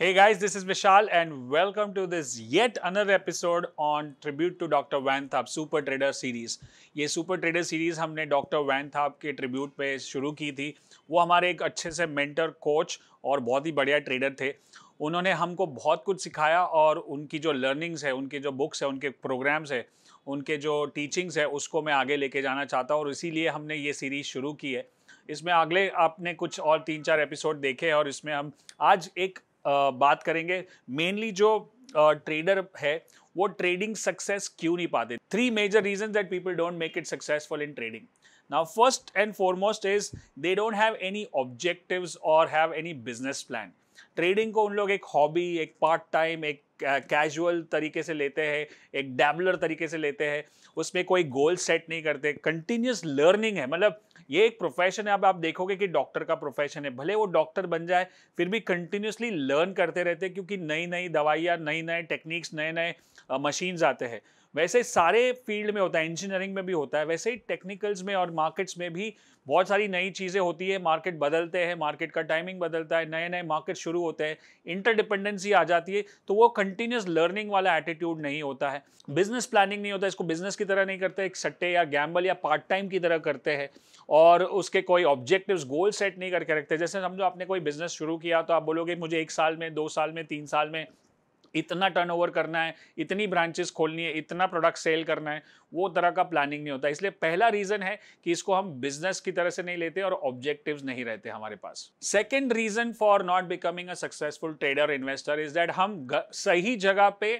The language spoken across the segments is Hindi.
Hey guys, this is Vishal and welcome to this yet another episode on Tribute to Dr. Van Thap super trader series ये सुपर ट्रेडर सीरीज हमने डॉक्टर वैन थाप के ट्रिब्यूट पे शुरू की थी वो हमारे एक अच्छे से मेंटर कोच और बहुत ही बढ़िया ट्रेडर थे उन्होंने हमको बहुत कुछ सिखाया और उनकी जो लर्निंग्स है उनके जो बुक्स है उनके प्रोग्राम्स है उनके जो टीचिंग्स है उसको मैं आगे लेके जाना चाहता हूँ और इसीलिए हमने ये सीरीज़ शुरू की है इसमें अगले आपने कुछ और तीन चार एपिसोड देखे और इसमें हम आज एक बात करेंगे मेनली जो ट्रेडर है वो ट्रेडिंग सक्सेस क्यों नहीं पाते three major reason that people don't make it successful in trading now first and foremost is they don't have any objectives or have any business plan trading को उन लोग एक हॉबी एक पार्ट टाइम एक कैजुअल तरीके से लेते हैं एक डैबलर तरीके से लेते हैं उसमें कोई गोल सेट नहीं करते कंटिन्यूस लर्निंग है मतलब ये एक प्रोफेशन है अब आप देखोगे कि डॉक्टर का प्रोफेशन है भले वो डॉक्टर बन जाए फिर भी कंटिन्यूसली लर्न करते रहते हैं क्योंकि नई नई दवाइयाँ नई नए टेक्निक्स नए नए मशीन्स आते हैं वैसे सारे फील्ड में होता है इंजीनियरिंग में भी होता है वैसे ही टेक्निकल्स में और मार्केट्स में भी बहुत सारी नई चीज़ें होती है मार्केट बदलते हैं मार्केट का टाइमिंग बदलता है नए नए मार्केट शुरू होते हैं इंटरडिपेंडेंसी आ जाती है तो वो कंटिन्यूस लर्निंग वाला एटीट्यूड नहीं होता है बिजनेस प्लानिंग नहीं होता इसको बिजनेस की तरह नहीं करते एक सट्टे या गैम्बल या पार्ट टाइम की तरह करते हैं और उसके कोई ऑब्जेक्टिव्स गोल सेट नहीं करके रखते जैसे समझो आपने कोई बिजनेस शुरू किया तो आप बोलोगे मुझे एक साल में दो साल में तीन साल में इतना टर्नओवर करना है इतनी ब्रांचेस खोलनी है इतना प्रोडक्ट सेल करना है वो तरह का प्लानिंग नहीं होता इसलिए पहला रीज़न है कि इसको हम बिजनेस की तरह से नहीं लेते और ऑब्जेक्टिव्स नहीं रहते हमारे पास second reason for not becoming a successful trader investor is that हम सही जगह पे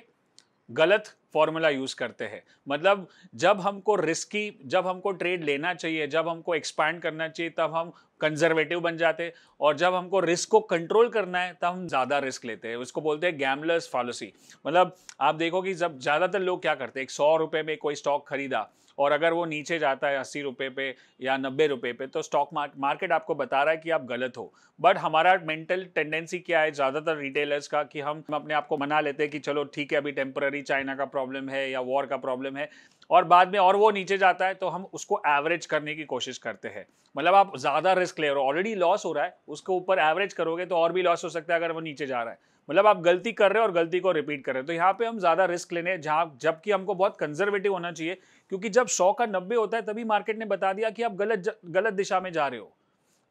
गलत फॉर्मूला यूज़ करते हैं मतलब जब हमको रिस्की जब हमको ट्रेड लेना चाहिए जब हमको एक्सपैंड करना चाहिए तब हम कंजर्वेटिव बन जाते हैं और जब हमको रिस्क को कंट्रोल करना है तब हम ज़्यादा रिस्क लेते हैं उसको बोलते हैं गैमलर्स फॉलोसी मतलब आप देखो कि जब ज़्यादातर लोग क्या करते हैं एक सौ रुपये में कोई स्टॉक खरीदा और अगर वो नीचे जाता है अस्सी रुपये पे या नब्बे रुपये पे तो स्टॉक मार्केट आपको बता रहा है कि आप गलत हो बट हमारा मेंटल टेंडेंसी क्या है ज़्यादातर रिटेलर्स का कि हम अपने आप को मना लेते हैं कि चलो ठीक है अभी टेम्पररी चाइना का प्रॉब्लम है या वॉर का प्रॉब्लम है और बाद में और वो नीचे जाता है तो हम उसको एवरेज करने की कोशिश करते हैं मतलब आप ज़्यादा रिस्क ले रहे हो ऑलरेडी लॉस हो रहा है उसके ऊपर एवरेज करोगे तो और भी लॉस हो सकता है अगर वो नीचे जा रहा है मतलब आप गलती कर रहे हो और गलती को रिपीट कर रहे हो तो यहाँ पे हम ज़्यादा रिस्क लेने जहाँ जबकि हमको बहुत कंजर्वेटिव होना चाहिए क्योंकि जब सौ का नब्बे होता है तभी मार्केट ने बता दिया कि आप गलत गलत दिशा में जा रहे हो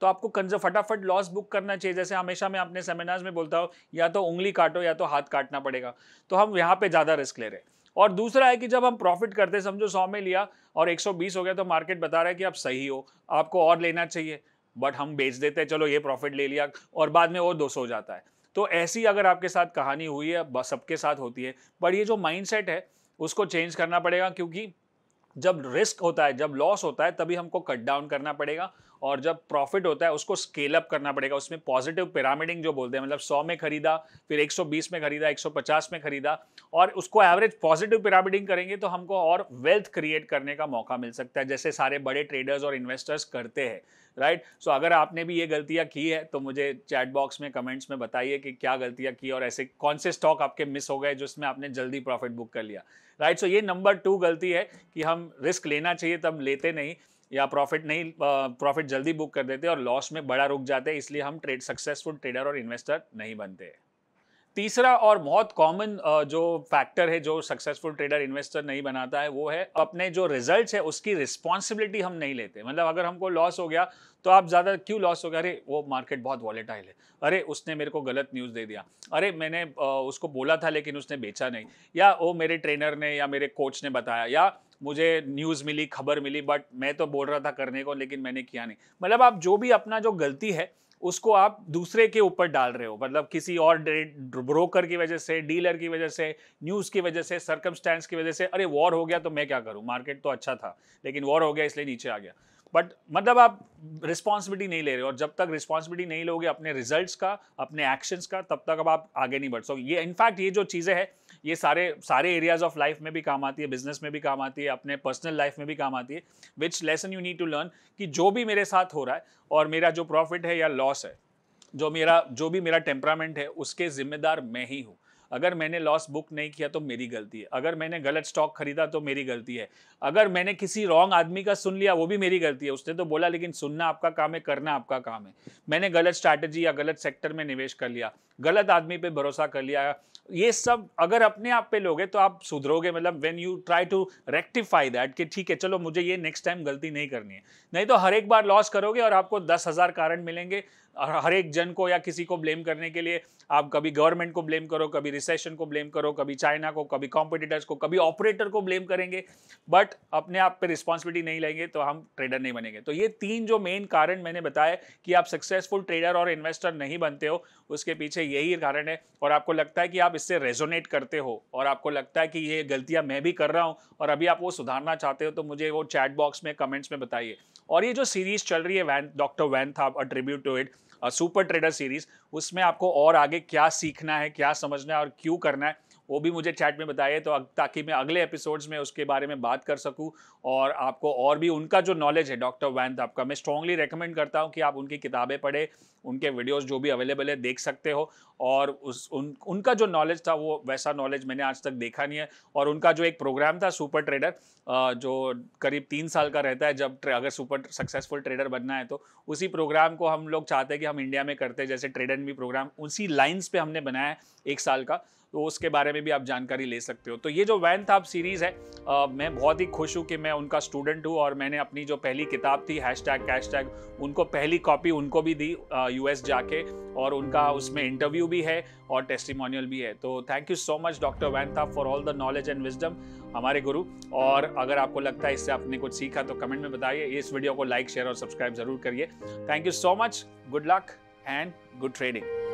तो आपको कंजर्व फटाफट लॉस बुक करना चाहिए जैसे हमेशा मैं अपने सेमिनार्स में बोलता हूँ या तो उंगली काटो या तो हाथ काटना पड़ेगा तो हम यहाँ पे ज़्यादा रिस्क ले रहे हैं और दूसरा है कि जब हम प्रॉफिट करते हैं समझो सौ में लिया और 120 हो गया तो मार्केट बता रहा है कि आप सही हो आपको और लेना चाहिए बट हम बेच देते हैं चलो ये प्रॉफिट ले लिया और बाद में वो 200 हो जाता है तो ऐसी अगर आपके साथ कहानी हुई है सबके साथ होती है पर ये जो माइंडसेट है उसको चेंज करना पड़ेगा क्योंकि जब रिस्क होता है जब लॉस होता है तभी हमको कट डाउन करना पड़ेगा और जब प्रॉफिट होता है उसको स्केल अप करना पड़ेगा उसमें पॉजिटिव पिरामिडिंग जो बोलते हैं मतलब 100 में खरीदा फिर 120 में खरीदा 150 में खरीदा और उसको एवरेज पॉजिटिव पिरामिडिंग करेंगे तो हमको और वेल्थ क्रिएट करने का मौका मिल सकता है जैसे सारे बड़े ट्रेडर्स और इन्वेस्टर्स करते हैं राइट right? सो so, अगर आपने भी ये गलतियाँ की है तो मुझे चैट बॉक्स में कमेंट्स में बताइए कि क्या गलतियाँ की और ऐसे कौन से स्टॉक आपके मिस हो गए जिसमें आपने जल्दी प्रॉफिट बुक कर लिया राइट right? सो so, ये नंबर टू गलती है कि हम रिस्क लेना चाहिए तब लेते नहीं या प्रॉफिट नहीं प्रॉफिट जल्दी बुक कर देते और लॉस में बड़ा रुक जाते हैं इसलिए हम ट्रेड सक्सेसफुल ट्रेडर और इन्वेस्टर नहीं बनते हैं तीसरा और बहुत कॉमन जो फैक्टर है जो सक्सेसफुल ट्रेडर इन्वेस्टर नहीं बनाता है वो है अपने जो रिजल्ट्स है उसकी रिस्पॉन्सिबिलिटी हम नहीं लेते मतलब अगर हमको लॉस हो गया तो आप ज़्यादा क्यों लॉस हो गया अरे वो मार्केट बहुत वॉलेटाइल है अरे उसने मेरे को गलत न्यूज़ दे दिया अरे मैंने उसको बोला था लेकिन उसने बेचा नहीं या वो मेरे ट्रेनर ने या मेरे कोच ने बताया या मुझे न्यूज़ मिली खबर मिली बट मैं तो बोल रहा था करने को लेकिन मैंने किया नहीं मतलब आप जो भी अपना जो गलती है उसको आप दूसरे के ऊपर डाल रहे हो मतलब किसी और ब्रोकर की वजह से डीलर की वजह से न्यूज़ की वजह से सर्कमस्टेंस की वजह से अरे वॉर हो गया तो मैं क्या करूँ मार्केट तो अच्छा था लेकिन वॉर हो गया इसलिए नीचे आ गया बट मतलब आप रिस्पॉन्सिबिलिटी नहीं ले रहे हो और जब तक रिस्पॉन्सिबिलिटी नहीं लोगे अपने रिजल्ट का अपने एक्शंस का तब तक अब आप आगे नहीं बढ़ सकोगे ये इनफैक्ट ये जो चीज़ें हैं ये सारे सारे एरियाज ऑफ लाइफ में भी काम आती है बिजनेस में भी काम आती है अपने पर्सनल लाइफ में भी काम आती है which lesson you need to learn कि जो भी मेरे साथ हो रहा है और मेरा जो प्रॉफिट है या लॉस है जो मेरा जो भी मेरा टेम्परामेंट है उसके जिम्मेदार मैं ही हूँ अगर मैंने लॉस बुक नहीं किया तो मेरी गलती है अगर मैंने गलत स्टॉक खरीदा तो मेरी गलती है अगर मैंने किसी रॉन्ग आदमी का सुन लिया वो भी मेरी गलती है उसने तो बोला लेकिन सुनना आपका काम है करना आपका काम है मैंने गलत स्ट्रैटेजी या गलत सेक्टर में निवेश कर लिया गलत आदमी पर भरोसा कर लिया ये सब अगर अपने आप पे लोगे तो आप सुधरोगे मतलब when you try to rectify that कि ठीक है चलो मुझे ये नेक्स्ट टाइम गलती नहीं करनी है नहीं तो हर एक बार लॉस करोगे और आपको दस हज़ार कारण मिलेंगे और हर एक जन को या किसी को ब्लेम करने के लिए आप कभी गवर्नमेंट को ब्लेम करो कभी रिसेशन को ब्लेम करो कभी चाइना को कभी कॉम्पिटिटर्स को कभी ऑपरेटर को ब्लेम करेंगे बट अपने आप पे रिस्पॉन्सिबिलिटी नहीं लेंगे तो हम ट्रेडर नहीं बनेंगे तो ये तीन जो मेन कारण मैंने बताया कि आप सक्सेसफुल ट्रेडर और इन्वेस्टर नहीं बनते हो उसके पीछे यही कारण है और आपको लगता है कि आप इससे रेजोनेट करते हो और आपको लगता है कि ये गलतियाँ मैं भी कर रहा हूँ और अभी आप वो सुधारना चाहते हो तो मुझे वो चैट बॉक्स में कमेंट्स में बताइए और ये जो सीरीज चल रही है वैन डॉक्टर वैन था a tribute to it super trader series उसमें आपको और आगे क्या सीखना है क्या समझना है और क्यों करना है वो भी मुझे चैट में बताइए तो ताकि मैं अगले एपिसोड्स में उसके बारे में बात कर सकूं और आपको और भी उनका जो नॉलेज है डॉक्टर वैंत आपका मैं स्ट्रांगली रेकमेंड करता हूं कि आप उनकी किताबें पढ़ें उनके वीडियोस जो भी अवेलेबल है देख सकते हो और उस उन उनका जो नॉलेज था वो वैसा नॉलेज मैंने आज तक देखा नहीं है और उनका जो एक प्रोग्राम था सुपर ट्रेडर जो करीब तीन साल का रहता है जब अगर सुपर सक्सेसफुल ट्रेडर बनना है तो उसी प्रोग्राम को हम लोग चाहते हैं कि हम हम इंडिया में करते हैं जैसे ट्रेड एंड मी प्रोग्राम उसी लाइन्स पे हमने बनाया है एक साल का तो उसके बारे में भी आप जानकारी ले सकते हो तो ये जो वैन थाप सीरीज़ है आ, मैं बहुत ही खुश हूँ कि मैं उनका स्टूडेंट हूँ और मैंने अपनी जो पहली किताब थी हैश टैग कैश टैग उनको पहली कॉपी उनको भी दी एस जाके और उनका उसमें इंटरव्यू भी है और टेस्टिमोनियल भी है तो thank you so much doctor Van Tharp for all the knowledge and wisdom हमारे गुरु और अगर आपको लगता है इससे आपने कुछ सीखा तो कमेंट में बताइए इस वीडियो को लाइक शेयर और सब्सक्राइब जरूर करिए thank you so much good luck and good trading